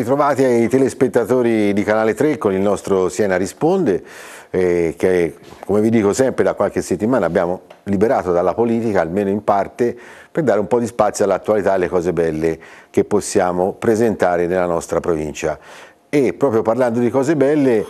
ritrovati ai telespettatori di Canale 3 con il nostro Siena Risponde, eh, che come vi dico sempre da qualche settimana abbiamo liberato dalla politica, almeno in parte, per dare un po' di spazio all'attualità e alle cose belle che possiamo presentare nella nostra provincia. E proprio parlando di cose belle,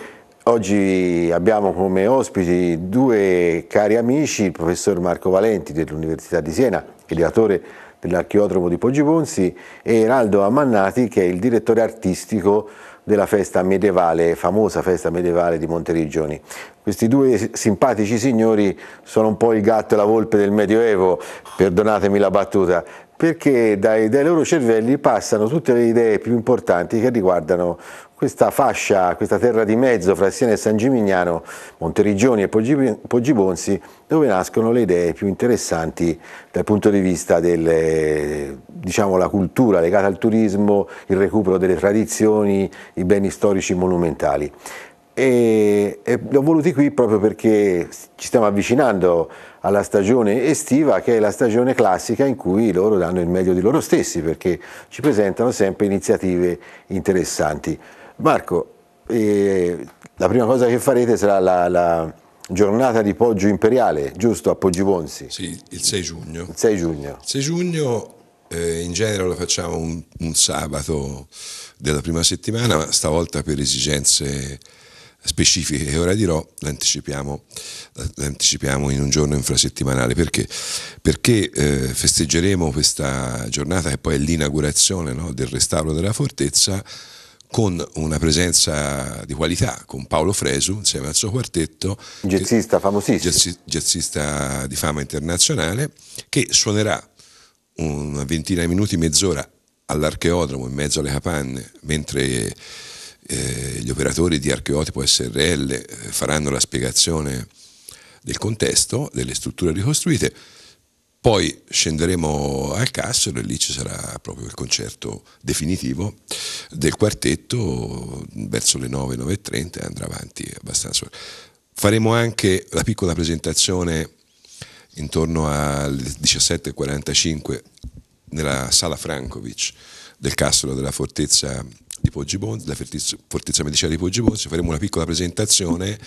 oggi abbiamo come ospiti due cari amici, il professor Marco Valenti dell'Università di Siena, ideatore dell'archeodromo di Poggibonsi e Eraldo Ammannati che è il direttore artistico della festa medievale, famosa festa medievale di Monteriggioni. Questi due simpatici signori sono un po' il gatto e la volpe del Medioevo, perdonatemi la battuta, perché dai, dai, loro cervelli passano tutte le idee più importanti che riguardano questa fascia, questa terra di mezzo fra Siena e San Gimignano, Monterigioni e Poggibonsi, dove nascono le idee più interessanti dal punto di vista della diciamo, cultura legata al turismo, il recupero delle tradizioni, i beni storici monumentali e, e li voluti qui proprio perché ci stiamo avvicinando alla stagione estiva che è la stagione classica in cui loro danno il meglio di loro stessi perché ci presentano sempre iniziative interessanti. Marco, eh, la prima cosa che farete sarà la, la giornata di Poggio Imperiale, giusto, a Poggi Bonsi? Sì, il 6 giugno. Il 6 giugno. 6 giugno eh, in genere lo facciamo un, un, sabato della prima settimana, ma stavolta per esigenze specifiche che ora dirò le anticipiamo, le anticipiamo in un giorno infrasettimanale. Perché? Perché eh, festeggeremo questa giornata che poi è l'inaugurazione no, del restauro della fortezza con una presenza di qualità, con Paolo Fresu insieme al suo quartetto. Jazzista famosissimo. Jazz, jazzista di fama internazionale, che suonerà una ventina di minuti, mezz'ora all'archeodromo in mezzo alle capanne, mentre eh, gli operatori di Archeotipo SRL eh, faranno la spiegazione del contesto, delle strutture ricostruite, poi scenderemo al Cassero e lì ci sarà proprio il concerto definitivo del quartetto verso le 9, 9.30 e andrà avanti abbastanza. Faremo anche la piccola presentazione intorno alle 17.45 nella sala Frankovic del Cassero della fortezza di Poggi Bonzi, la Fortezza Medicina di Poggi Bonzi, faremo una piccola presentazione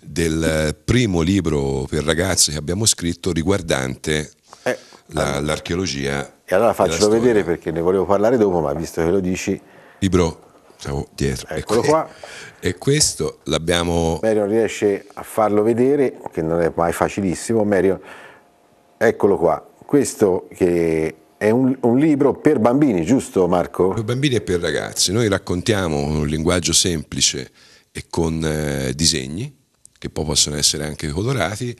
del primo libro per ragazzi che abbiamo scritto riguardante eh, la, l'archeologia. E allora faccio vedere perché ne volevo parlare dopo, ma visto che lo dici... Libro siamo dietro. Eccolo e ecco. qua. E questo l'abbiamo... Merion riesce a farlo vedere, che non è mai facilissimo. Merion, eccolo qua. Questo che è un, un, libro per bambini, giusto Marco? Per bambini e per ragazzi. Noi raccontiamo un linguaggio semplice e con eh, disegni, che poi possono essere anche colorati,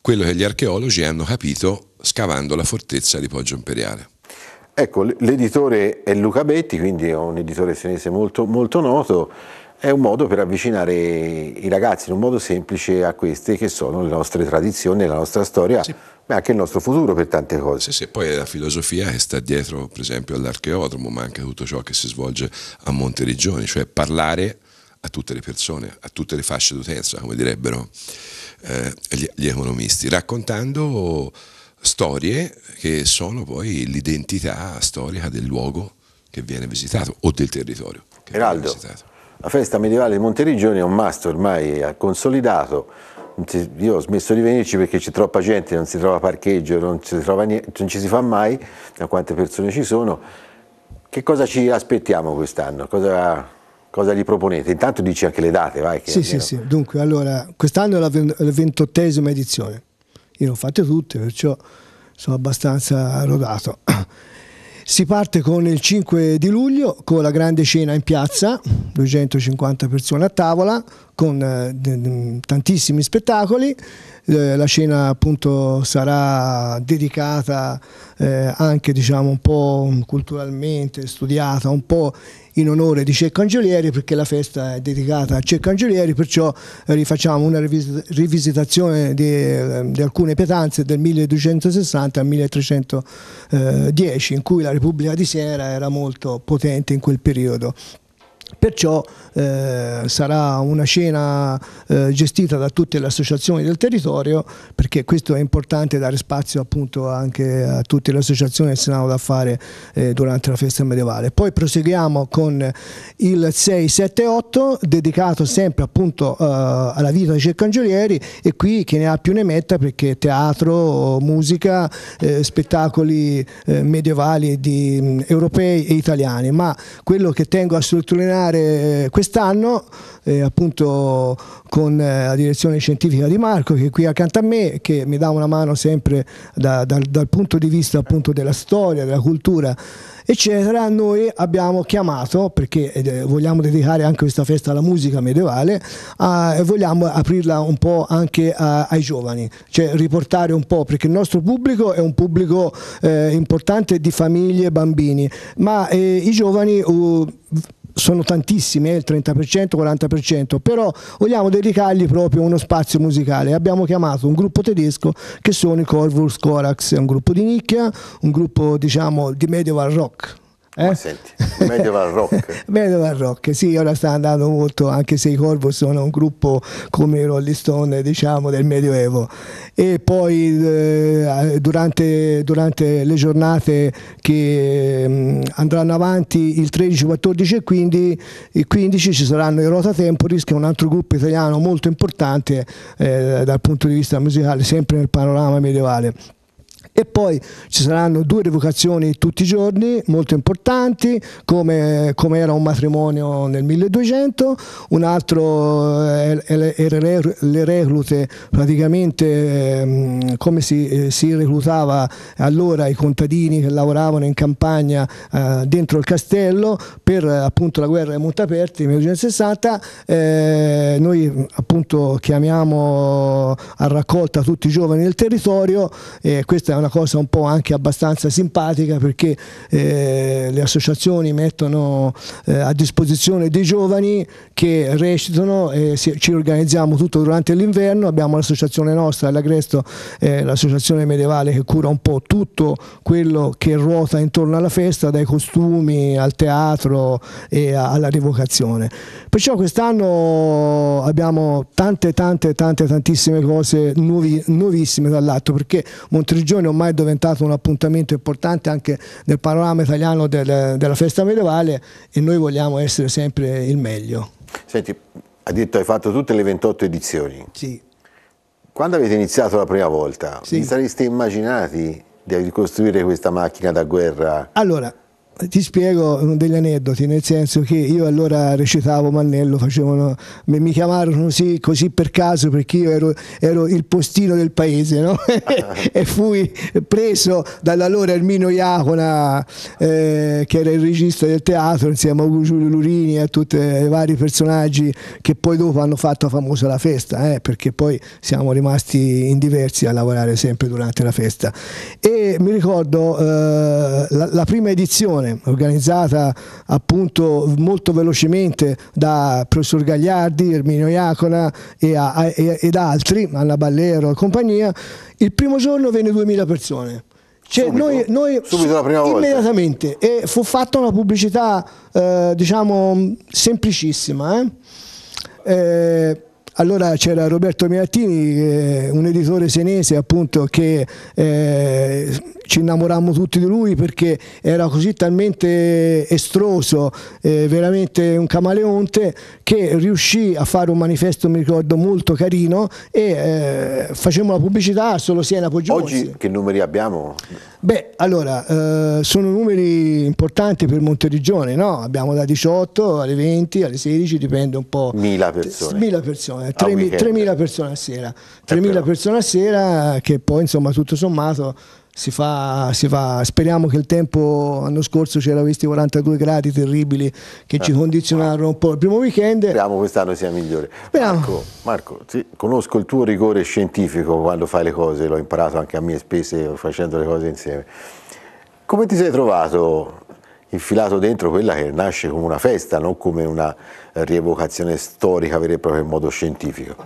quello che gli archeologi hanno capito scavando la fortezza di Poggio Imperiale. Ecco, l'editore è Luca Betti, quindi è un editore senese molto, molto noto, è un modo per avvicinare i ragazzi in un modo semplice a queste che sono le nostre tradizioni, la nostra storia. Sì ma anche il nostro futuro per tante cose. Sì, sì, poi è la filosofia che sta dietro, per esempio, all'archeodromo, ma anche a tutto ciò che si svolge a Monteriggioni, cioè parlare a tutte le persone, a tutte le fasce d'utenza, come direbbero eh, gli, gli, economisti, raccontando storie che sono poi l'identità storica del luogo che viene visitato o del territorio. Che Heraldo, la festa medievale di Monteriggioni è un masto ormai consolidato io ho smesso di venirci perché c'è troppa gente, non si trova parcheggio, non, trova niente, non ci si fa mai da quante persone ci sono. Che cosa ci aspettiamo quest'anno? Cosa, cosa, gli proponete? Intanto dici anche le date, vai. sì, sì, sì. Dunque, allora, quest'anno è la ventottesima edizione. Io le ho fatte tutte, perciò sono abbastanza rodato. Si parte con il 5 di luglio con la grande cena in piazza, 250 persone a tavola, con eh, tantissimi spettacoli. Eh, la cena appunto sarà dedicata eh, anche diciamo un po' culturalmente studiata un po' in onore di Ceccangelieri perché la festa è dedicata a Ceccangelieri perciò rifacciamo una rivisitazione di, eh, di alcune pietanze del 1260 al 1310 in cui la Repubblica di Siena era molto potente in quel periodo Perciò eh, sarà una cena eh, gestita da tutte le associazioni del territorio perché questo è importante dare spazio appunto anche a tutte le associazioni che se hanno da fare eh, durante la festa medievale. Poi proseguiamo con il 678 dedicato sempre appunto eh, alla vita dei circangiolieri e qui chi ne ha più ne metta perché teatro, musica, eh, spettacoli eh, medievali di, mm, europei e italiani, ma quello che tengo a sottolineare terminare eh, quest'anno eh, appunto con eh, la direzione scientifica di Marco che è qui accanto a me che mi dà una mano sempre da, da, dal punto di vista appunto della storia, della cultura eccetera, noi abbiamo chiamato, perché eh, vogliamo dedicare anche questa festa alla musica medievale, a, e vogliamo aprirla un po' anche a, ai giovani, cioè riportare un po', perché il nostro pubblico è un pubblico eh, importante di famiglie e bambini, ma eh, i giovani... Uh, sono tantissime, eh, il 30%, 40%, però vogliamo dedicargli proprio uno spazio musicale. Abbiamo chiamato un gruppo tedesco che sono i Corvus Corax, un gruppo di nicchia, un gruppo diciamo di medieval rock. Eh? Ma senti, Medieval Rock. Medieval Rock, sì, ora sta andando molto, anche se i Corvo sono un gruppo come i Rolling Stone, diciamo, del Medioevo. E poi eh, durante, durante, le giornate che mh, mm, andranno avanti il 13, 14 e 15, il 15 ci saranno i Rota Temporis, che è un altro gruppo italiano molto importante eh, dal punto di vista musicale, sempre nel panorama medievale. E poi ci saranno due revocazioni tutti i giorni, molto importanti, come, come era un matrimonio nel 1200, un altro eh, le reclute praticamente ehm, come si, eh, si, reclutava allora i contadini che lavoravano in campagna eh, dentro il castello per appunto la guerra dei Montaperti nel 1960, eh, noi appunto chiamiamo a raccolta tutti i giovani del territorio, e questa è una cosa un po' anche abbastanza simpatica perché eh, le associazioni mettono eh, a disposizione dei giovani che recitano e si, ci organizziamo tutto durante l'inverno, abbiamo l'associazione nostra, l'Agresto, eh, l'associazione medievale che cura un po' tutto quello che ruota intorno alla festa, dai costumi al teatro e a, alla rivocazione. Perciò quest'anno abbiamo tante tante tante tantissime cose nuovi, nuovissime dall'atto perché Montrigione ormai è diventato un appuntamento importante anche nel panorama italiano del, della festa medievale e noi vogliamo essere sempre il meglio. Senti, hai detto hai fatto tutte le 28 edizioni. Sì. Quando avete iniziato la prima volta, sì. vi sareste immaginati di ricostruire questa macchina da guerra? Allora, ti spiego degli aneddoti, nel senso che io allora recitavo Mannello, facevano, mi chiamarono così, così per caso perché io ero, ero il postino del paese no? e fui preso dall'allora Ermino Iacona eh, che era il regista del teatro insieme a Giulio Lurini e a tutti i vari personaggi che poi dopo hanno fatto famosa la festa eh, perché poi siamo rimasti in diversi a lavorare sempre durante la festa e mi ricordo eh, la, la prima edizione organizzata appunto molto velocemente da professor Gagliardi, Erminio Iacona e a, e, ed altri, Anna Ballero e compagnia, il primo giorno venne 2000 persone. Cioè subito, noi, noi subito immediatamente volta. e fu fatta una pubblicità eh, diciamo semplicissima. Eh? Eh, allora c'era Roberto Mirattini, un editore senese appunto che eh, ci innamorammo tutti di lui perché era così talmente estroso, eh, veramente un camaleonte che riuscì a fare un manifesto, mi ricordo, molto carino e eh, facemmo la pubblicità solo Siena Poggiomonti. Oggi che numeri abbiamo? Beh, allora, eh, sono numeri importanti per Monteriggione, no? Abbiamo da 18 alle 20, alle 16, dipende un po'. Mila persone. Mila persone 3.000 eh, persone a sera, 3.000 eh, persone a sera che poi insomma tutto sommato si fa, si fa, speriamo che il tempo l'anno scorso c'erano questi 42 gradi terribili che ci eh. condizionarono un po' il primo weekend. Speriamo quest'anno sia migliore. Marco, Marco conosco il tuo rigore scientifico quando fai le cose, l'ho imparato anche a mie spese facendo le cose insieme. Come ti sei trovato infilato dentro quella che nasce come una festa, non come una rievocazione storica vera e propria in modo scientifico.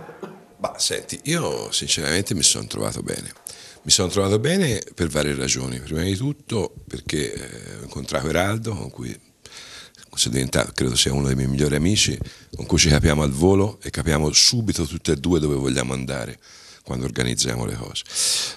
Ma senti, io sinceramente mi sono trovato bene. Mi sono trovato bene per varie ragioni. Prima di tutto perché eh, ho incontrato Eraldo, con cui diventato, credo sia uno dei miei migliori amici, con cui ci capiamo al volo e capiamo subito tutte e due dove vogliamo andare quando organizziamo le cose.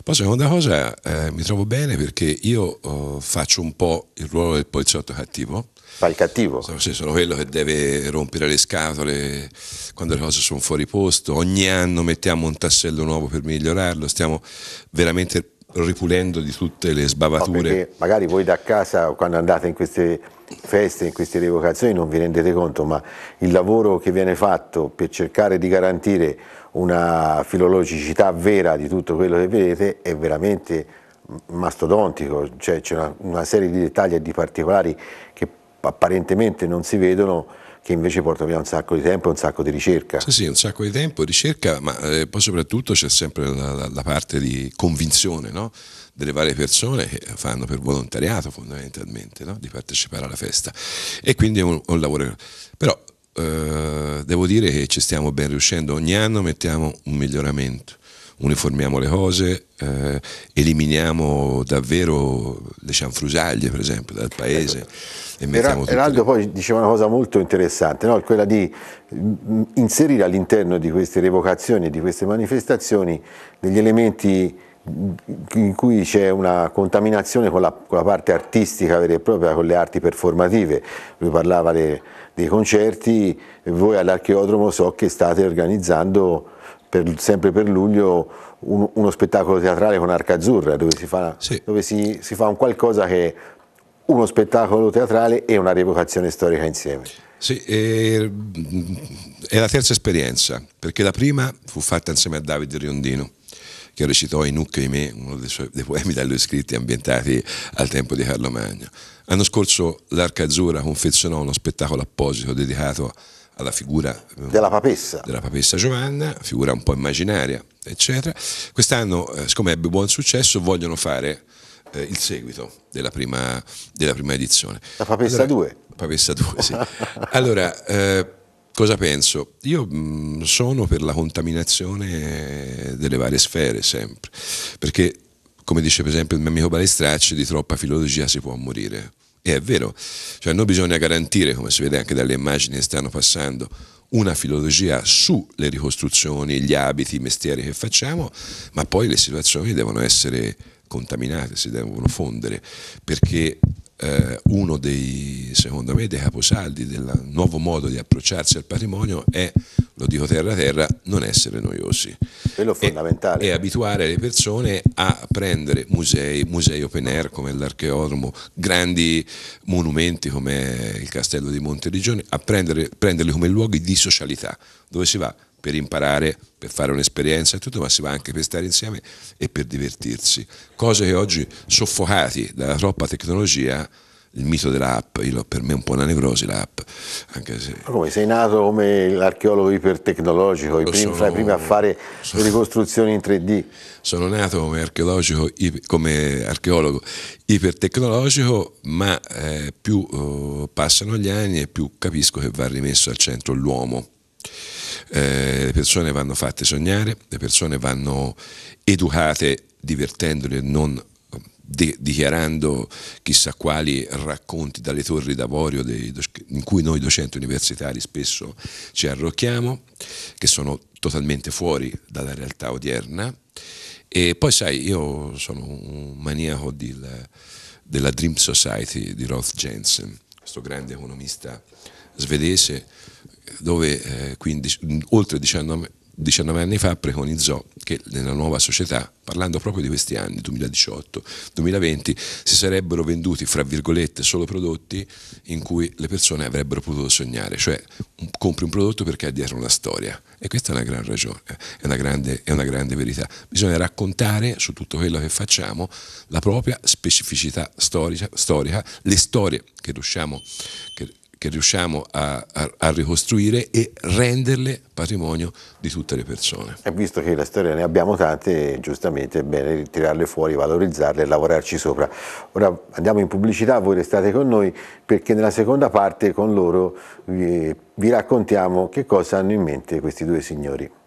Poi seconda cosa, eh, mi trovo bene perché io eh, faccio un po' il ruolo del poliziotto cattivo. Fai il cattivo? Sono, sì, sono quello che deve rompere le scatole quando le cose sono fuori posto. Ogni anno mettiamo un tassello nuovo per migliorarlo. Stiamo veramente ripulendo di tutte le sbavature. No, magari voi da casa quando andate in queste feste, in queste rievocazioni non vi rendete conto, ma il lavoro che viene fatto per cercare di garantire una filologicità vera di tutto quello che vedete è veramente mastodontico, cioè c'è una, una serie di dettagli e di particolari che apparentemente non si vedono che invece porta via un sacco di tempo e un sacco di ricerca. Sì, sì, un sacco di tempo, ricerca, ma eh, poi soprattutto c'è sempre la, la, la parte di convinzione no? delle varie persone che fanno per volontariato fondamentalmente no? di partecipare alla festa. E quindi è un, un lavoro. Però eh, devo dire che ci stiamo ben riuscendo, ogni anno mettiamo un miglioramento uniformiamo le cose, eh, eliminiamo davvero le cianfrusaglie per esempio dal paese. Ecco. E Eraldo poi diceva una cosa molto interessante, no? quella di mm, inserire all'interno di queste revocazioni, di queste manifestazioni, degli elementi mm, in cui c'è una contaminazione con la, con la, parte artistica vera e propria, con le arti performative. Lui parlava le, dei concerti, voi all'archeodromo so che state organizzando per, sempre per luglio un, uno spettacolo teatrale con Arca Azzurra dove, si fa, sì. dove si, si fa, un qualcosa che è uno spettacolo teatrale e una rievocazione storica insieme. Sì, è, è la terza esperienza, perché la prima fu fatta insieme a Davide Riondino che recitò I Nucche e me, uno dei, suoi, dei poemi da lui scritti ambientati al tempo di Carlo Magno. L'anno scorso l'Arca Azzurra confezionò uno spettacolo apposito dedicato a alla figura della papessa. della papessa. Giovanna, figura un po' immaginaria, eccetera. Quest'anno, eh, siccome ebbe buon successo, vogliono fare eh, il seguito della prima, della prima, edizione. La papessa 2. Allora, papessa 2, sì. allora, eh, cosa penso? Io mh, mm, sono per la contaminazione delle varie sfere sempre, perché come dice per esempio il mio amico Balestracci, di troppa filologia si può morire. E eh, è vero, cioè noi bisogna garantire, come si vede anche dalle immagini che stanno passando, una filologia sulle ricostruzioni, gli abiti, i mestieri che facciamo, ma poi le situazioni devono essere contaminate, si devono fondere, perché eh, uno dei, secondo me, dei caposaldi del nuovo modo di approcciarsi al patrimonio è, lo dico terra terra, non essere noiosi. Quello fondamentale. E, e abituare le persone a prendere musei, musei open air come l'archeodromo, grandi monumenti come il castello di Monte Rigione, a prendere, prenderli come luoghi di socialità, dove si va per imparare, per fare un'esperienza e tutto, ma si va anche per stare insieme e per divertirsi. Cose che oggi, soffocati dalla troppa tecnologia, il mito dell'app, io, per me è un po' una nevrosi l'app. Anche se... Ma come sei nato come l'archeologo ipertecnologico, i primi, fra i primi a fare sono, ricostruzioni in 3D? Sono nato come, archeologico, come archeologo ipertecnologico, ma eh, più eh, passano gli anni e più capisco che va rimesso al centro l'uomo eh, le persone vanno fatte sognare, le persone vanno educate divertendole e non de- dichiarando chissà quali racconti dalle torri d'avorio dei, in cui noi docenti universitari spesso ci arrocchiamo, che sono totalmente fuori dalla realtà odierna. E poi sai, io sono un maniaco di, della Dream Society di Roth Jensen, questo grande economista svedese dove eh, quindi, oltre 19, 19 anni fa preconizzò che nella nuova società, parlando proprio di questi anni, 2018-2020, si sarebbero venduti, fra virgolette, solo prodotti in cui le persone avrebbero potuto sognare, cioè compri un prodotto perché ha dietro una storia e questa è una gran ragione, eh, è una grande, è una grande verità. Bisogna raccontare su tutto quello che facciamo la propria specificità storica, storica le storie che riusciamo, che, che riusciamo a, a, a, ricostruire e renderle patrimonio di tutte le persone. E visto che la storia ne abbiamo tante, giustamente è bene tirarle fuori, valorizzarle e lavorarci sopra. Ora andiamo in pubblicità, voi restate con noi perché nella seconda parte con loro vi, vi raccontiamo che cosa hanno in mente questi due signori.